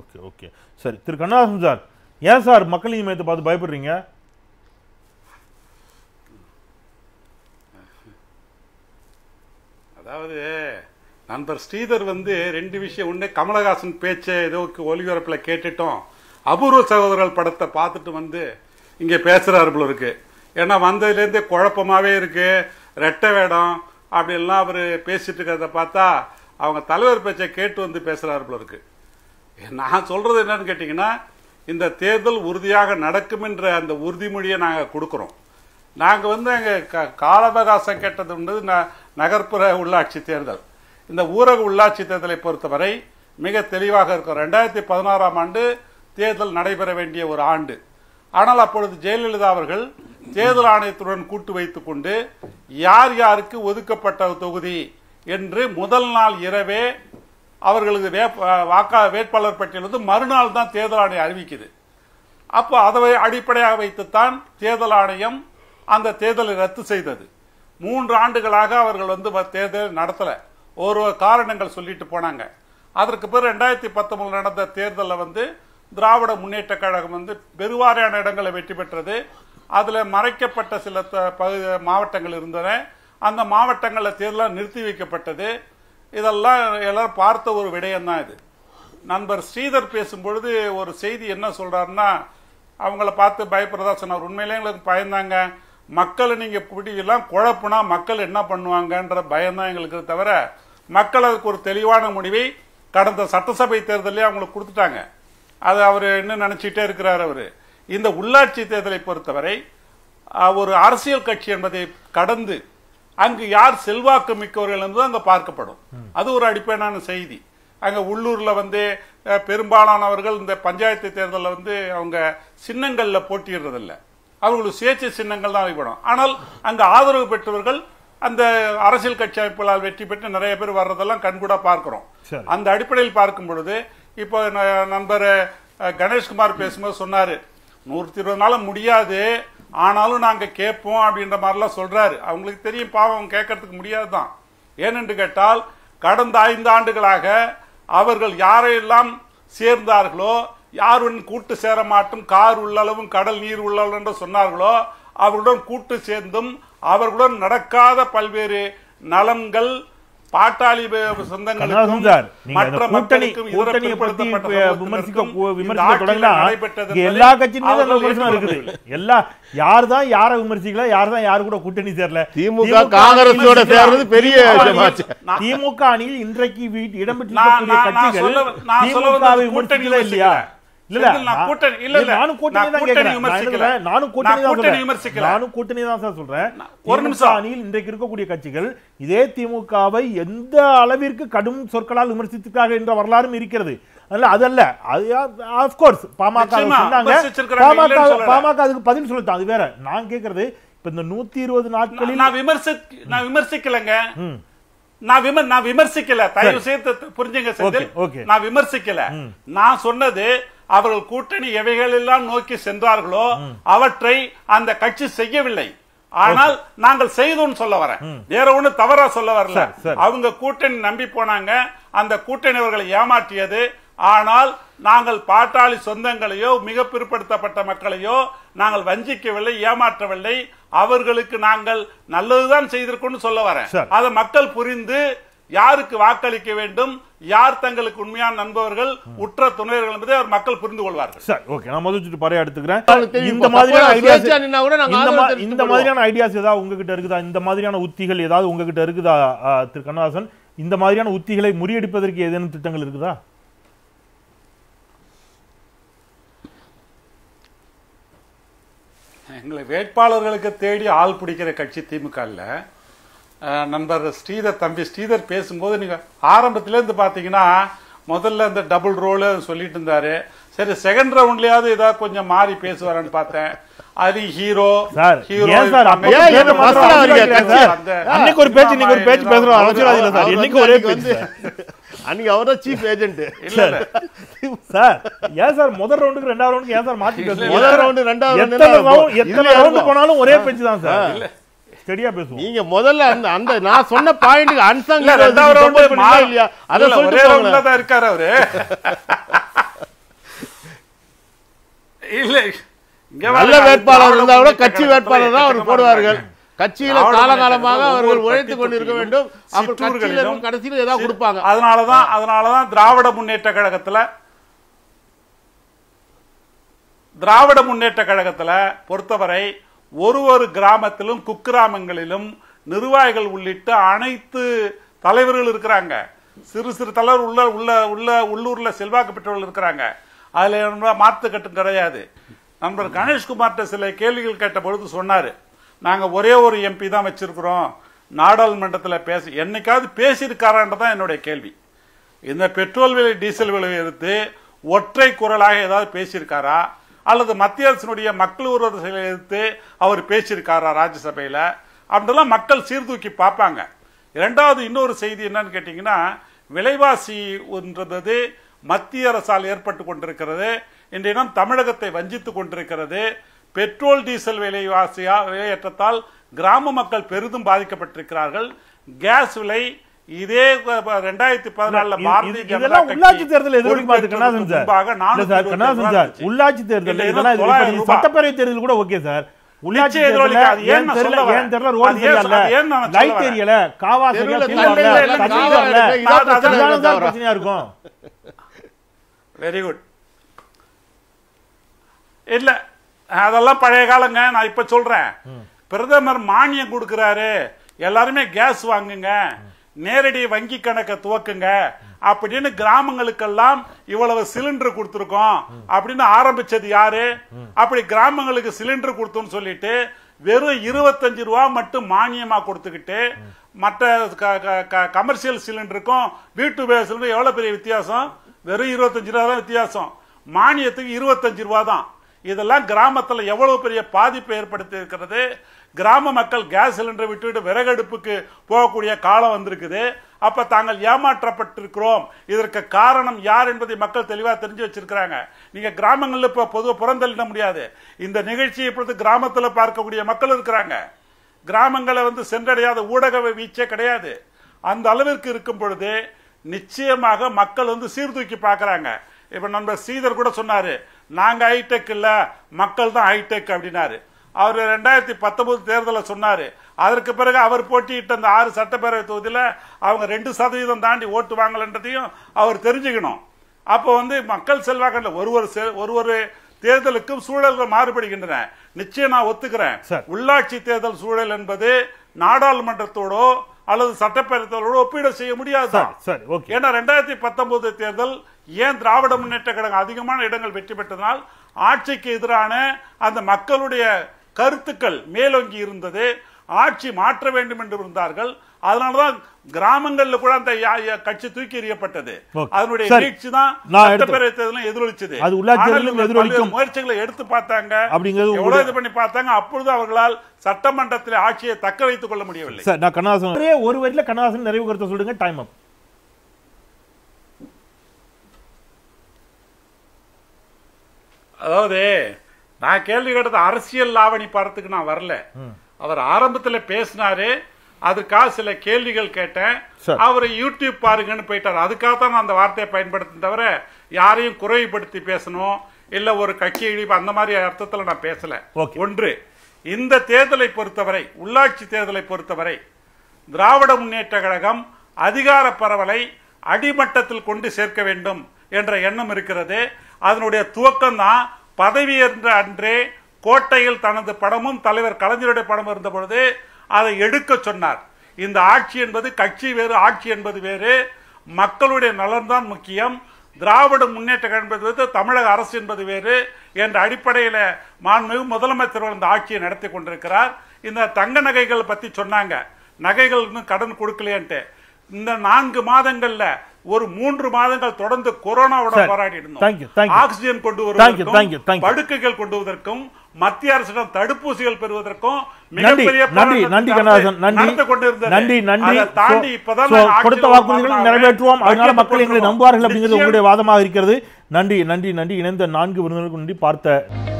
okay okay சரி திரு Kannadasan sir ஏன் சார் மக்கள் நீதி மையத்தை பார்த்து பயப்படுறீங்க அதாவது நண்பர் ஸ்ரீதர் வந்து ரெண்டு விஷயம் ஒன்று கமலஹாசன் பேச்சை ஏதோ ஒலிபரப்பில் கேட்டுட்டோம் அபூர்வ சகோதரர்கள் படத்தை பார்த்துட்டு வந்து இங்கே பேசுகிறாரு போல இருக்கு ஏன்னா வந்ததுலேருந்தே குழப்பமாகவே இருக்குது ரெட்டை வேடம் அப்படின்லாம் அவர் பேசிட்டு இருக்கிறத பார்த்தா அவங்க தலைவர் பேச்சை கேட்டு வந்து பேசுகிறாரு போல இருக்குது நான் சொல்கிறது என்னன்னு கேட்டிங்கன்னா இந்த தேர்தல் உறுதியாக நடக்கும் என்ற அந்த உறுதிமொழியை நாங்கள் கொடுக்குறோம் நாங்கள் வந்து எங்கள் க கால அவகாசம் கேட்டதுன்றது ந நகர்ப்புற உள்ளாட்சி தேர்தல் இந்த ஊரக உள்ளாட்சி தேர்தலை பொறுத்தவரை மிக தெளிவாக இருக்கும் ரெண்டாயிரத்தி பதினாறாம் ஆண்டு தேர்தல் நடைபெற வேண்டிய ஒரு ஆண்டு ஆனால் அப்பொழுது ஜெயலலிதா அவர்கள் தேர்தல் ஆணையத்துடன் கூட்டு வைத்துக்கொண்டு யார் யாருக்கு ஒதுக்கப்பட்ட தொகுதி என்று முதல் நாள் இரவே அவர்களது வே வாக்கா வேட்பாளர் பட்டியலிருந்து மறுநாள் தான் தேர்தல் ஆணையம் அறிவிக்குது அப்போ அதை அடிப்படையாக வைத்துத்தான் தேர்தல் ஆணையம் அந்த தேர்தலை ரத்து செய்தது மூன்று ஆண்டுகளாக அவர்கள் வந்து தேர்தல் நடத்தலை ஒரு காரணங்கள் சொல்லிட்டு போனாங்க அதற்கு பிறகு ரெண்டாயிரத்தி பத்தொன்பது நடந்த தேர்தலில் வந்து திராவிட முன்னேற்ற கழகம் வந்து பெருவாரியான இடங்களை வெற்றி பெற்றது அதில் மறைக்கப்பட்ட சில பகுதி மாவட்டங்கள் இருந்தன அந்த மாவட்டங்களில் தேர்தலாக நிறுத்தி வைக்கப்பட்டது இதெல்லாம் எல்லாம் பார்த்த ஒரு விடயம்தான் இது நண்பர் ஸ்ரீதர் பேசும்பொழுது ஒரு செய்தி என்ன சொல்கிறாருன்னா அவங்கள பார்த்து பயப்படுறதா சொன்னார் உண்மையிலே எங்களுக்கு பயந்தாங்க மக்களை நீங்கள் பிடிக்கலாம் குழப்புனா மக்கள் என்ன பண்ணுவாங்கன்ற பயம்தான் எங்களுக்கு தவிர மக்கள் அதுக்கு ஒரு தெளிவான முடிவை கடந்த சட்டசபை தேர்தலே அவங்களுக்கு கொடுத்துட்டாங்க அது அவர் என்ன நினச்சிக்கிட்டே இருக்கிறார் அவர் இந்த உள்ளாட்சி தேர்தலை பொறுத்தவரை ஒரு அரசியல் கட்சி என்பதை கடந்து அங்கு யார் செல்வாக்கு மிக்கவர்கள் என்பது அங்கே பார்க்கப்படும் அது ஒரு அடிப்படையான செய்தி அங்கே உள்ளூரில் வந்து பெரும்பாலானவர்கள் இந்த பஞ்சாயத்து தேர்தலில் வந்து அவங்க சின்னங்களில் போட்டியிடுறதில்ல அவர்களுக்கு சுயேட்சை சின்னங்கள் தான் வைப்படும் ஆனால் அங்கே ஆதரவு பெற்றவர்கள் அந்த அரசியல் கட்சி அமைப்புகளால் வெற்றி பெற்று நிறைய பேர் வர்றதெல்லாம் கண்கூட பார்க்குறோம் அந்த அடிப்படையில் பார்க்கும் பொழுது இப்போ நண்பர் கணேஷ்குமார் பேசும்போது சொன்னார் நூற்றி இருபது நாளும் முடியாது ஆனாலும் நாங்கள் கேட்போம் அப்படின்ற மாதிரிலாம் சொல்கிறாரு அவங்களுக்கு தெரியும் பாவம் கேட்கறதுக்கு முடியாது தான் ஏனென்று கேட்டால் கடந்த ஐந்து ஆண்டுகளாக அவர்கள் யாரையெல்லாம் சேர்ந்தார்களோ யாருடன் கூட்டு சேர மாட்டும் கார் உள்ளளவும் கடல் நீர் உள்ளளவு என்று சொன்னார்களோ அவர்களுடன் கூட்டு சேர்ந்தும் அவர்களுடன் நடக்காத பல்வேறு நலன்கள் பாட்டாளி சொந்தங்களுக்கும் மற்ற மக்களுக்கும் கூட்டணியை விமர்சிக்க விமர்சிக்க எல்லா கட்சியும் இருக்குது எல்லா யார் தான் யாரை விமர்சிக்கல யார் தான் யாரு கூட கூட்டணி சேரல திமுக காங்கிரஸோட சேர்றது பெரிய திமுக அணியில் இன்றைக்கு இடம்பெற்றிருக்கக்கூடிய கட்சிகள் திமுகவை விமர்சிக்கல இல்லையா நானும் கூட்டணி தான் நானும் கூட்டணி நானும் கூட்டணி தான் சார் சொல்றேன் ஒரு நிமிஷம் அணியில் இருக்கக்கூடிய கட்சிகள் இதே திமுகவை எந்த அளவிற்கு கடும் சொற்களால் விமர்சித்திருக்காங்க என்ற வரலாறும் இருக்கிறது அதல்ல பாமக பாமக அதுக்கு பதில் சொல்லத்தான் அது வேற நான் கேக்குறது இப்ப இந்த நூத்தி இருபது நாட்களில் நான் நான் விமர்சிக்கலங்க நான் நான் விமர்சிக்கல தயவு செய்து புரிஞ்சுங்க நான் விமர்சிக்கல நான் சொன்னது அவர்கள் கூட்டணி எவைகள் எல்லாம் நோக்கி சென்றார்களோ அவற்றை அந்த கட்சி செய்யவில்லை ஆனால் நாங்கள் செய்தோம் சொல்ல வரேன் வேற ஒண்ணு தவறா சொல்ல வரல அவங்க கூட்டணி நம்பி போனாங்க அந்த கூட்டணி அவர்களை ஏமாற்றியது ஆனால் நாங்கள் பாட்டாளி சொந்தங்களையோ மிக பிற்படுத்தப்பட்ட மக்களையோ நாங்கள் வஞ்சிக்கவில்லை ஏமாற்றவில்லை அவர்களுக்கு நாங்கள் நல்லதுதான் செய்திருக்கோம் சொல்ல வரேன் அதை மக்கள் புரிந்து யாருக்கு வாக்களிக்க வேண்டும் யார் தங்களுக்கு உண்மையான நண்பர்கள் உற்ற துணையர்கள் என்பதை அவர் மக்கள் புரிந்து கொள்வார்கள் சார் ஓகே நான் முதல் சுற்று பறைய எடுத்துக்கிறேன் இந்த மாதிரியான ஐடியாஸ் இந்த மாதிரியான ஐடியாஸ் ஏதாவது உங்ககிட்ட இருக்குதா இந்த மாதிரியான உத்திகள் ஏதாவது உங்ககிட்ட இருக்குதா திரு கண்ணதாசன் இந்த மாதிரியான உத்திகளை முறியடிப்பதற்கு ஏதேனும் திட்டங்கள் இருக்குதா எங்களை வேட்பாளர்களுக்கு தேடி ஆள் பிடிக்கிற கட்சி திமுக இல்லை நண்பர் ஸ்ரீதர் தம்பி ஸ்ரீதர் பேசும்போது நீங்கள் ஆரம்பத்துலேருந்து பார்த்தீங்கன்னா முதல்ல இந்த டபுள் ரோலு சொல்லிட்டு இருந்தார் சரி செகண்ட் ரவுண்ட்லயாவது ஏதாவது கொஞ்சம் மாறி பேசுவாரன்னு பார்த்தேன் அரி ஹீரோ ஹீரோ அன்னைக்கு ஒரு பேச்சு இன்னைக்கு ஒரு பேச்சு பேசுறோம் ஒரே பேச்சு அன்னைக்கு அவர் தான் சீஃப் ஏஜென்ட் இல்ல சார் ஏன் சார் முதல் ரவுண்டுக்கு ரெண்டாவது ரவுண்டுக்கு ஏன் சார் மாத்தி முதல் ரவுண்டு ரெண்டாவது எத்தனை ரவுண்டு போனாலும் ஒரே பேச்சு தான் சார் ஸ்டெடியா பேசுவோம் நீங்க முதல்ல அந்த அந்த நான் சொன்ன பாயிண்ட்க்கு அன்சாங் ரெண்டாவது இல்லையா அத ஒரே ரவுண்ட்ல தான் இருக்காரு அவரு இல்ல நல்ல வேட்பாளர் இருந்தா கூட கட்சி வேட்பாளர் தான் அவர் போடுவார்கள் கட்சியில காலகாலமாக அவர்கள் உழைத்து கொண்டிருக்க வேண்டும் அப்புறம் கட்சியில கடைசியில் ஏதாவது கொடுப்பாங்க அதனாலதான் அதனாலதான் திராவிட முன்னேற்ற கழகத்துல திராவிட முன்னேற்ற கழகத்துல பொறுத்தவரை ஒரு ஒரு கிராமத்திலும் குக்கிராமங்களிலும் நிர்வாகிகள் உள்ளிட்ட அனைத்து தலைவர்கள் இருக்கிறாங்க சிறு சிறு தலைவர் உள்ள உள்ள உள்ள உள்ளூரில் செல்வாக்கு பெற்றவர்கள் இருக்கிறாங்க அதில் மாற்று கட்டும் கிடையாது நண்பர் கணேஷ்குமார்கிட்ட சில கேள்விகள் கேட்ட பொழுது சொன்னார் நாங்கள் ஒரே ஒரு எம்பி தான் வச்சிருக்கிறோம் நாடாளுமன்றத்தில் பேச என்னைக்காவது பேசியிருக்காரான்றது தான் என்னுடைய கேள்வி இந்த பெட்ரோல் விலை டீசல் விலை எடுத்து ஒற்றை குரலாக ஏதாவது பேசியிருக்காரா அல்லது மத்திய அரசினுடைய மக்கள் செயலை எதிர்த்து அவர் பேசியிருக்காரா ராஜ்யசபையில் அப்படிலாம் மக்கள் சீர்தூக்கி பார்ப்பாங்க இரண்டாவது இன்னொரு செய்தி என்னன்னு கேட்டிங்கன்னா விலைவாசி என்றது மத்திய அரசால் ஏற்பட்டு கொண்டிருக்கிறது இன்றைய தமிழகத்தை வஞ்சித்து கொண்டிருக்கிறது பெட்ரோல் டீசல் விலைவாசியா விலையேற்றத்தால் கிராம மக்கள் பெரிதும் பாதிக்கப்பட்டிருக்கிறார்கள் கேஸ் விலை இதே ரெண்டாயிரத்தி பதினாலுல இதெல்லாம் உள்ளாட்சி தேர்தல் எதிர்பார்க்க சார் உள்ளாட்சி தேர்தல் சட்டப்பேரவை தேர்தல் கூட ஓகே சார் உள்ளாட்சி இருக்கும் வெரி குட் இல்ல அதெல்லாம் பழைய காலங்க நான் இப்ப சொல்றேன் பிரதமர் மானியம் கொடுக்கிறாரு எல்லாருமே கேஸ் வாங்குங்க நேரடி வங்கி கணக்கை துவக்குங்க அப்படின்னு கிராமங்களுக்கெல்லாம் இவ்வளவு சிலிண்டர் கொடுத்துருக்கோம் அப்படின்னு ஆரம்பிச்சது யாரு அப்படி கிராமங்களுக்கு சிலிண்டர் கொடுத்தோம்னு சொல்லிட்டு வெறும் இருபத்தஞ்சு ரூபா மட்டும் மானியமா கொடுத்துக்கிட்டு மற்ற கமர்ஷியல் சிலிண்டருக்கும் வீட்டு உபயோக சிலிண்டர் எவ்வளவு பெரிய வித்தியாசம் வெறும் இருபத்தஞ்சு ரூபா தான் வித்தியாசம் மானியத்துக்கு இருபத்தஞ்சு ரூபா தான் இதெல்லாம் கிராமத்தில் எவ்வளவு பெரிய பாதிப்பை ஏற்படுத்தி இருக்கிறது கிராம மக்கள் கேஸ் சிலிண்டர் விட்டுவிட்டு விறகடுப்புக்கு போகக்கூடிய காலம் வந்திருக்குது அப்ப தாங்கள் ஏமாற்றப்பட்டிருக்கிறோம் இதற்கு காரணம் யார் என்பதை மக்கள் தெளிவாக தெரிஞ்சு வச்சிருக்கிறாங்க நீங்க கிராமங்களில் இப்போ பொதுவாக புறந்தள்ளிட முடியாது இந்த நிகழ்ச்சியை இப்பொழுது கிராமத்தில் பார்க்கக்கூடிய மக்கள் இருக்கிறாங்க கிராமங்களை வந்து சென்றடையாத ஊடக வீச்சே கிடையாது அந்த அளவிற்கு இருக்கும் பொழுது நிச்சயமாக மக்கள் வந்து சீர்தூக்கி பார்க்குறாங்க இப்போ நண்பர் சீதர் கூட சொன்னார் நாங்கள் ஹைடெக் இல்லை மக்கள் தான் ஹைடெக் அப்படின்னாரு அவர் ரெண்டாயிரத்தி பத்தொன்பது தேர்தலில் சொன்னார் அதற்கு பிறகு அவர் போட்டியிட்ட அந்த ஆறு சட்டப்பேரவை தொகுதியில் அவங்க ரெண்டு சதவீதம் தாண்டி ஓட்டு வாங்கலைன்றதையும் அவர் தெரிஞ்சுக்கணும் அப்போ வந்து மக்கள் செல்வாக்கில் ஒரு ஒரு ஒரு ஒரு தேர்தலுக்கும் சூழல்கள் மாறுபடுகின்றன நிச்சயம் நான் ஒத்துக்கிறேன் உள்ளாட்சி தேர்தல் சூழல் என்பது நாடாளுமன்றத்தோடோ அல்லது சட்டப்பேரவைத்தோடு ஒப்பீடு செய்ய முடியாது ஏன்னா ரெண்டாயிரத்தி பத்தொன்பது தேர்தல் ஏன் திராவிட முன்னேற்ற கழகம் அதிகமான இடங்கள் வெற்றி பெற்றதனால் ஆட்சிக்கு எதிரான அந்த மக்களுடைய கருத்துக்கள் மேலோங்கி இருந்தது ஆட்சி மாற்ற வேண்டும் என்று இருந்தார்கள் அதனாலதான் கிராமங்கள்ல கூட அந்த கட்சி தூக்கி எறியப்பட்டது அதனுடைய நீட்சி தான் சட்டப்பேரவை தேர்தலும் எதிரொலிச்சது அது உள்ளாட்சி முயற்சிகளை எடுத்து பார்த்தாங்க அப்படிங்கிறது எவ்வளவு இது பண்ணி பார்த்தாங்க அப்பொழுது அவர்களால் சட்டமன்றத்தில் ஆட்சியை தக்க வைத்துக் கொள்ள முடியவில்லை சார் நான் கண்ணாசன் ஒரு வரியில கண்ணாசன் நிறைவு கருத்தை சொல்லுங்க டைம் அப் அதாவது நான் கேள்வி கேட்டது அரசியல் லாவணி படத்துக்கு நான் வரல அவர் ஆரம்பத்தில் பேசினாரு அதுக்காக சில கேள்விகள் கேட்டேன் அவர் யூடியூப் பாருங்கன்னு போயிட்டார் அதுக்காக தான் நான் அந்த வார்த்தையை பயன்படுத்த தவிர யாரையும் குறைவுபடுத்தி பேசணும் இல்லை ஒரு கட்சி இழிப்பு அந்த மாதிரி அர்த்தத்தில் நான் பேசலை ஒன்று இந்த தேர்தலை பொறுத்தவரை உள்ளாட்சி தேர்தலை பொறுத்தவரை திராவிட முன்னேற்ற கழகம் அதிகார பரவலை அடிமட்டத்தில் கொண்டு சேர்க்க வேண்டும் என்ற எண்ணம் இருக்கிறது அதனுடைய துவக்கம் தான் பதவியேற்ற அன்றே கோட்டையில் தனது படமும் தலைவர் கலைஞருடைய படமும் இருந்த பொழுது அதை எடுக்க சொன்னார் இந்த ஆட்சி என்பது கட்சி வேறு ஆட்சி என்பது வேறு மக்களுடைய நலன்தான் முக்கியம் திராவிட முன்னேற்ற என்பது தமிழக அரசு என்பது வேறு என்ற அடிப்படையில் மாண்புமிகு முதலமைச்சர் இந்த ஆட்சியை நடத்தி கொண்டிருக்கிறார் இந்த தங்க நகைகள் பற்றி சொன்னாங்க நகைகள் இன்னும் கடன் கொடுக்கலையன்ட்டு இந்த நான்கு மாதங்களில் ஒரு மூன்று மாதங்கள் தொடர்ந்து கொரோனாவோட போராடி இருந்தோம் ஆக்சிஜன் கொண்டு வருவதற்கும் படுக்கைகள் கொண்டுவதற்கும் மத்திய அரசிடம் தடுப்பூசிகள் பெறுவதற்கும் நன்றி நன்றி கண்ணதாசன் நன்றி நன்றி நன்றி தாண்டி இப்பதான் கொடுத்த வாக்குறுதிகளை நிறைவேற்றுவோம் அதனால மக்கள் எங்களை நம்புவார்கள் அப்படிங்கிறது உங்களுடைய வாதமாக இருக்கிறது நன்றி நன்றி நன்றி இணைந்த நான்கு விருந்தினர்களுக்கு நன்றி பார்த்த